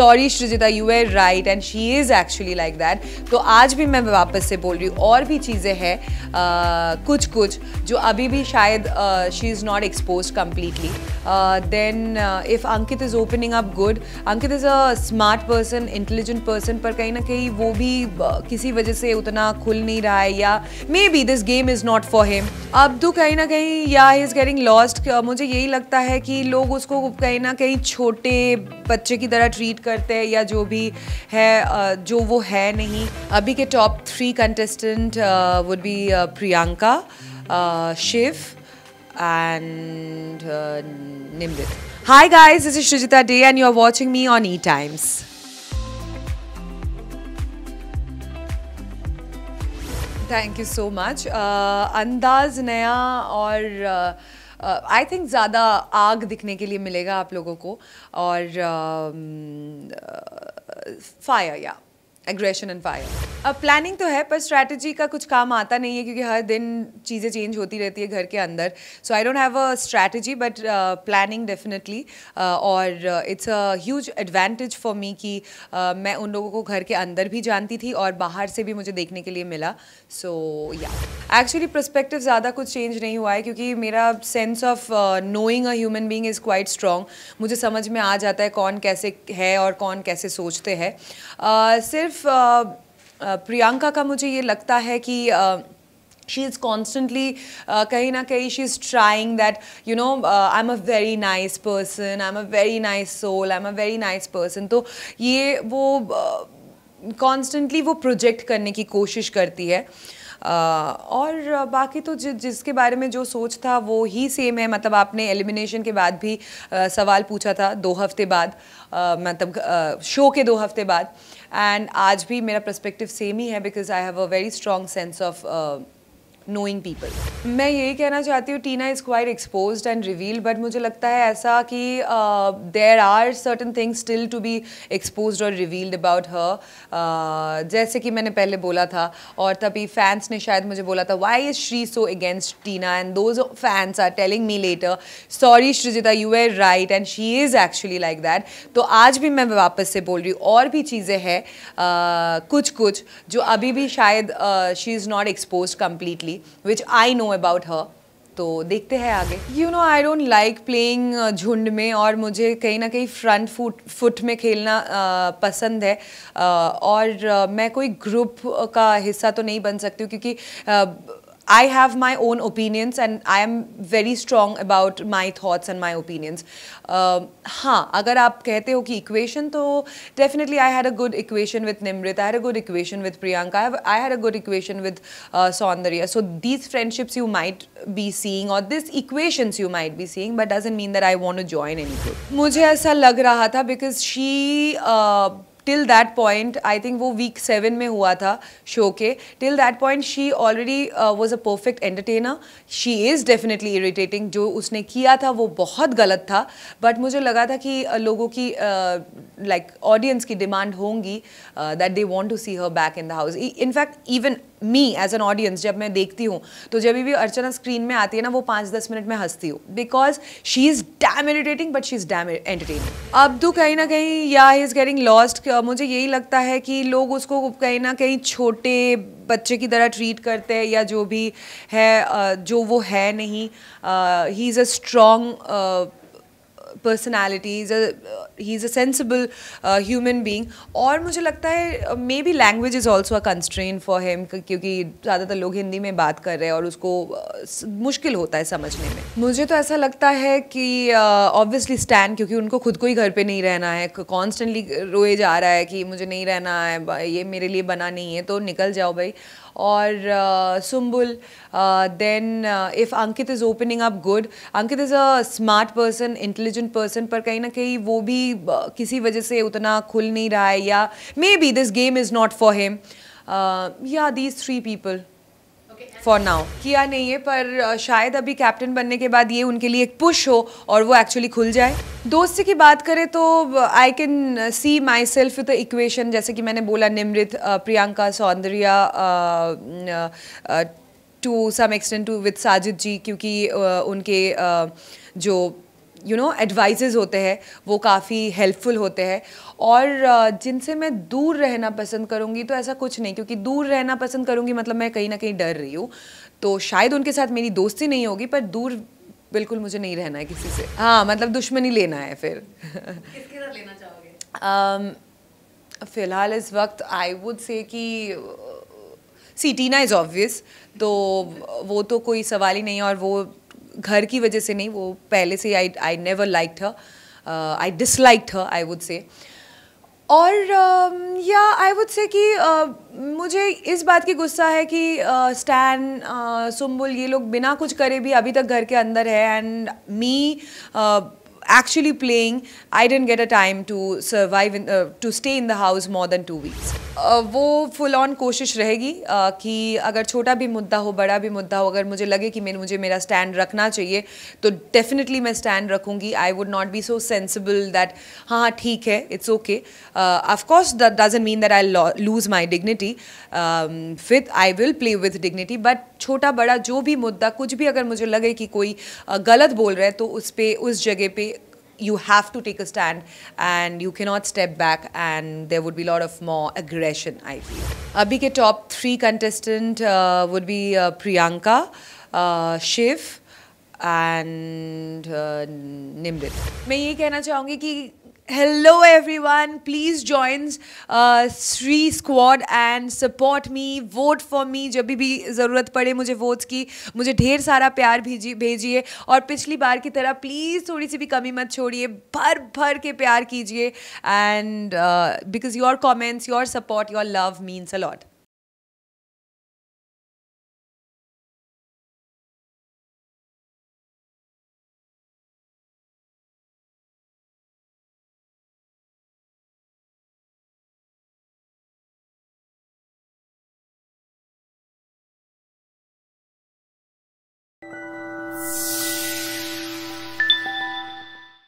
Sorry Shrijita you are right and she is actually like that तो आज भी मैं वापस से बोल रही हूँ और भी चीज़ें हैं कुछ कुछ जो अभी भी शायद she is not expose completely then if Ankit is opening up good Ankit is a smart person intelligent person पर कहीं ना कहीं वो भी uh, किसी वजह से उतना खुल नहीं रहा है या maybe this game is not for him अब तो कहीं ना कहीं या इज़ गेटिंग लॉस्ट मुझे यही लगता है कि लोग उसको कहीं ना कहीं छोटे बच्चे की तरह ट्रीट कर करते हैं या जो भी है जो वो है नहीं अभी के top three contestant would be Priyanka Shiv and Nimrit hi guys this is Shrujita De and you are watching me on E Times thank you so much अंदाज नया और uh, आई थिंक ज़्यादा आग दिखने के लिए मिलेगा आप लोगों को और फायर या एग्रेशन एंड फायर अब प्लानिंग तो है पर स्ट्रैटेजी का कुछ काम आता नहीं है क्योंकि हर दिन चीज़ें चेंज होती रहती है घर के अंदर so I don't have a strategy but planning definitely और it's a huge advantage for me कि uh, मैं उन लोगों को घर के अंदर भी जानती थी और बाहर से भी मुझे देखने के लिए मिला सो so, या yeah. एक्चुअली प्रस्पेक्टिव ज़्यादा कुछ चेंज नहीं हुआ है क्योंकि मेरा sense of knowing a human being is quite strong मुझे समझ में आ जाता है कौन कैसे है और कौन कैसे सोचते हैं uh, सिर्फ uh, uh प्रियंका का मुझे ये लगता है कि uh, शी इज़ कॉन्स्टेंटली कहीं ना कहीं she is trying that you know I am a very nice person I am a very nice soul I am a very nice person तो ये वो कॉन्स्टेंटली uh, वो प्रोजेक्ट करने की कोशिश करती है uh, और बाकी तो जि, जिसके बारे में जो सोच था वो ही सेम है मतलब आपने एलिमिनेशन के बाद भी सवाल पूछा था दो हफ्ते बाद मतलब शो के दो हफ्ते बाद एंड आज भी मेरा प्रस्पेक्टिव सेम ही है because I have a very strong sense of knowing people मैं यही कहना चाहती हूँ Tina is quite expose and reveal but मुझे लगता है ऐसा कि there are certain things still to be expose और रिवील्ड अबाउट हर जैसे कि मैंने पहले बोला था और तभी फैंस ने शायद मुझे बोला था why is Shri so against Tina and those fans are telling me later sorry Shrijita you are right and she is actually like that तो आज भी मैं वापस से बोल रही हूँ और भी चीज़ें हैं uh, कुछ कुछ जो अभी भी शायद she is not expose completely which I know about her तो देखते हैं आगे you know I don't like playing झुंड में और मुझे कहीं ना कहीं फ्रंट फुट फुट में खेलना uh, पसंद है uh, और uh, मैं कोई ग्रुप का हिस्सा तो नहीं बन सकती हूँ क्योंकि uh, I have my own opinions and I am very strong about my thoughts and my opinions. Um, हाँ अगर आप कहते हो कि equation तो definitely I had a good equation with Nimrit, I had a good equation with Priyanka, I, had a good equation with uh, Sondarya. So these friendships you might be seeing or these equations you might be seeing but doesn't mean that I want to join any group. मुझे ऐसा लग रहा था because she uh, till that point I think वो week seven में हुआ था show के till that point she already was a perfect entertainer she is definitely irritating जो उसने किया था वो बहुत गलत था बट मुझे लगा था कि uh, लोगों की लाइक uh, ऑडियंस like, की डिमांड होंगी that they want to see her back in the house in fact even me as an audience जब मैं देखती हूँ तो जब भी अर्चना स्क्रीन में आती है ना वो पाँच दस मिनट में हंसती हूँ because she is damn irritating but she is damn entertaining अब तो कहीं ना कहीं या इज़ गेटिंग लॉस्ट मुझे यही लगता है कि लोग उसको कहीं ना कहीं छोटे बच्चे की तरह ट्रीट करते हैं या जो भी है जो वो है नहीं he is a strong is he is a sensible human being और मुझे लगता है maybe language is also a constraint for him क्योंकि ज़्यादातर लोग हिंदी में बात कर रहे हैं और उसको uh, मुश्किल होता है समझने में मुझे तो ऐसा लगता है कि ऑब्वियसली स्टैंड स्टैन क्योंकि उनको खुद को ही घर पे नहीं रहना है कॉन्स्टेंटली रोए जा रहा है कि मुझे नहीं रहना है ये मेरे लिए बना नहीं है तो निकल जाओ भाई और Sumbul then if Ankit is opening up good Ankit is a smart person intelligent person पर कहीं ना कहीं वो भी uh, किसी वजह से उतना खुल नहीं रहा है या maybe this game is not for him या these three people for now किया नहीं है पर शायद अभी कैप्टन बनने के बाद ये उनके लिए एक पुश हो और वो एक्चुअली खुल जाए दोस्ती की बात करें तो I can see myself with equation जैसे कि मैंने बोला Nimrit Priyanka Soundarya to some extent to with Sajid ji क्योंकि उनके जो यू नो एडवाइजेज होते हैं वो काफ़ी हेल्पफुल होते हैं और जिनसे मैं दूर रहना पसंद करूँगी तो ऐसा कुछ नहीं क्योंकि दूर रहना पसंद करूँगी मतलब मैं कहीं ना कहीं डर रही हूँ तो शायद उनके साथ मेरी दोस्ती नहीं होगी पर दूर बिल्कुल मुझे नहीं रहना है किसी से हाँ मतलब दुश्मनी लेना है फिर लेना um, फिलहाल इस वक्त आई वुड से कि सीटीना इज़ ऑब्वियस तो वो तो कोई सवाल ही नहीं और वो घर की वजह से नहीं वो पहले से I I never like her I disliked her I would say और um, या आई वुड से कि uh, मुझे इस बात की गुस्सा है कि स्टैन uh, सुम्बुल uh, ये लोग बिना कुछ करे भी अभी तक घर के अंदर है and me actually playing, I didn't get a time to survive, in, uh, to stay in the house more than two weeks. Uh, वो फुल ऑन कोशिश रहेगी uh, कि अगर छोटा भी मुद्दा हो बड़ा भी मुद्दा हो अगर मुझे लगे कि मेरे मुझे मेरा स्टैंड रखना चाहिए तो डेफिनेटली मैं स्टैंड रखूँगी I would not be so sensible that हाँ हाँ ठीक है it's okay of course that doesn't mean that I lose my dignity with I will play with dignity but छोटा बड़ा जो भी मुद्दा कुछ भी अगर मुझे लगे कि कोई uh, गलत बोल रहा है तो उस पर उस जगह पर you have to take a stand and you cannot step back and there would be a lot of more aggression, I feel. Abhi ke top three contestant uh, would be uh, Priyanka, uh, Shiv and uh, Nimrit. मैं ये कहना चाहूँगी कि Hello everyone, please join Shri squad and support me vote for me जब भी ज़रूरत पड़े मुझे वोट्स की मुझे ढेर सारा प्यार भेजिए भेजिए और पिछली बार की तरह प्लीज़ थोड़ी सी भी कमी मत छोड़िए भर भर के प्यार कीजिए and because your comments your support your love means allot